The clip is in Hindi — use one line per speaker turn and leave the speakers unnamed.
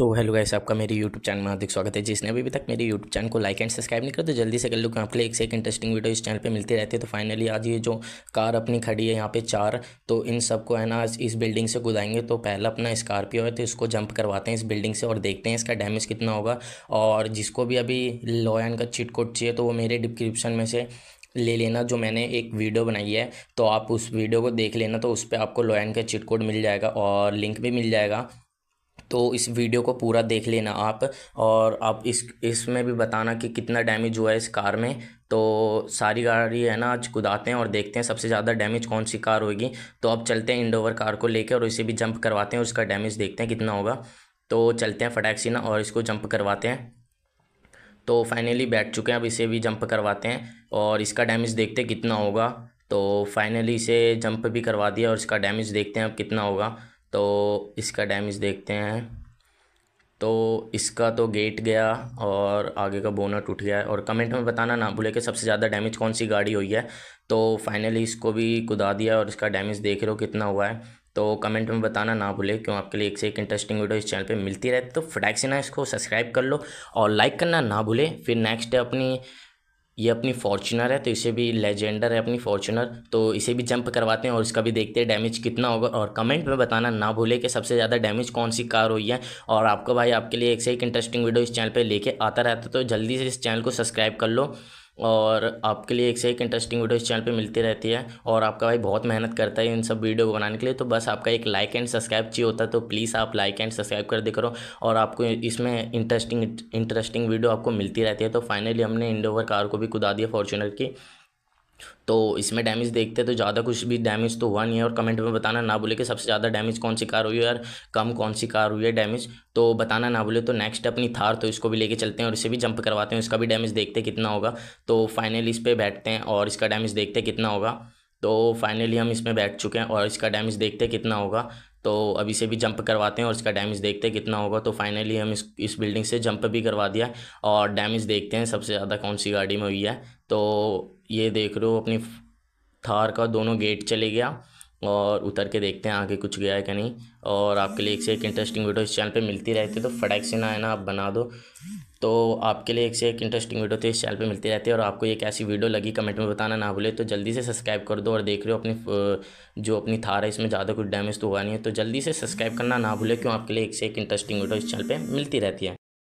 सो हेलो गाइस आपका मेरे यूट्यूब चैनल में हार्दिक स्वागत है जिसने अभी तक मेरे यूट्यूब चैनल को लाइक एंड सब्सक्राइब नहीं कर तो जल्दी से कर लूँ आपके लिए एक से एक इंटरेस्टिंग वीडियो इस चैनल पे मिलती रहती है तो फाइनली आज ये जो कार अपनी खड़ी है यहाँ पे चार तो इन सबको है ना आज इस बिल्डिंग से गुजाएंगे तो पहला अपना स्कॉर्पियो है तो इसको जंप करवाते हैं इस बिल्डिंग से और देखते हैं इसका डैमेज कितना होगा और जिसको भी अभी लॉयन का चिट कोड चाहिए तो वो मेरे डिस्क्रिप्शन में से ले लेना जो मैंने एक वीडियो बनाई है तो आप उस वीडियो को देख लेना तो उस पर आपको लॉयन का चिट कोड मिल जाएगा और लिंक भी मिल जाएगा तो इस वीडियो को पूरा देख लेना आप और आप इस इसमें भी बताना कि कितना डैमेज हुआ है इस कार में तो सारी गाड़ी है ना आज कुदाते हैं और देखते हैं सबसे ज़्यादा डैमेज कौन सी कार होगी तो अब चलते हैं इंडोवर कार को लेकर और इसे भी जंप करवाते हैं और डैमेज देखते हैं कितना होगा तो चलते हैं फटैक ना और इसको जंप करवाते हैं तो फाइनली बैठ चुके हैं अब इसे भी जंप करवाते हैं और इसका डैमेज देखते हैं कितना होगा तो फाइनली इसे जंप भी करवा दिया और इसका डैमेज देखते हैं अब कितना होगा तो इसका डैमेज देखते हैं तो इसका तो गेट गया और आगे का बोना टूट गया और कमेंट में बताना ना भूले कि सबसे ज़्यादा डैमेज कौन सी गाड़ी हुई है तो फाइनली इसको भी कुदा दिया और इसका डैमेज देख रहे हो कितना हुआ है तो कमेंट में बताना ना भूले क्यों आपके लिए एक से एक इंटरेस्टिंग वीडियो इस चैनल पे मिलती रहती तो फटैक से ना इसको सब्सक्राइब कर लो और लाइक करना ना भूले फिर नेक्स्ट अपनी ये अपनी फॉर्चुनर है तो इसे भी लेजेंडर है अपनी फॉर्चुनर तो इसे भी जंप करवाते हैं और इसका भी देखते हैं डैमेज कितना होगा और कमेंट में बताना ना भूले कि सबसे ज़्यादा डैमेज कौन सी कार हुई है और आपको भाई आपके लिए एक से एक इंटरेस्टिंग वीडियो इस चैनल पर लेके आता रहता तो जल्दी से इस चैनल को सब्सक्राइब कर लो और आपके लिए एक से एक इंटरेस्टिंग वीडियो इस चैनल पे मिलती रहती है और आपका भाई बहुत मेहनत करता है इन सब वीडियो को बनाने के लिए तो बस आपका एक लाइक एंड सब्सक्राइब चाहिए होता है तो प्लीज़ आप लाइक एंड सब्सक्राइब कर दे करो और आपको इसमें इंटरेस्टिंग इंटरेस्टिंग वीडियो आपको मिलती रहती है तो फाइनली हमने इंडोवर कार को भी कुदा दिया फॉर्चुनर की तो इसमें डैमेज देखते तो ज़्यादा कुछ भी डैमेज तो हुआ नहीं है और कमेंट में बताना ना बोले कि सबसे ज़्यादा डैमेज कौन सी कार हुई है और कम कौन सी कार हुई है डैमेज तो बताना ना बोले तो नेक्स्ट अपनी थार तो इसको भी लेके चलते हैं और इसे भी जंप करवाते हैं इसका भी डैमेज देखते कितना होगा तो फाइनली इस पर बैठते हैं और इसका डैमेज देखते कितना होगा तो फाइनली हम इसमें बैठ चुके हैं और इसका डैमेज देखते कितना होगा तो अभी से भी जंप करवाते हैं और इसका डैमेज देखते हैं कितना होगा तो फाइनली हम इस इस बिल्डिंग से जंप भी करवा दिया और डैमेज देखते हैं सबसे ज़्यादा कौन सी गाड़ी में हुई है तो ये देख रहे हो अपनी थार का दोनों गेट चले गया और उतर के देखते हैं आगे कुछ गया है कि नहीं और आपके लिए एक से एक इंटरेस्टिंग वीडियो इस चैनल पे मिलती रहती है तो फटाक से ना है ना आप बना दो तो आपके लिए एक से एक इंटरेस्टिंग वीडियो तो इस चैनल पे मिलती रहती है और आपको ये कैसी वीडियो लगी कमेंट में बताना ना भूले तो जल्दी से सब्सक्राइब कर दो और देख रहे हो अपनी जो अपनी थार है इसमें ज़्यादा कुछ डैमेज तो हुआ नहीं है तो जल्दी से सब्सक्राइब करना ना भूले क्यों आपके लिए एक से एक इंटरेस्टिंग वीडियो इस चैनल पर मिलती रहती है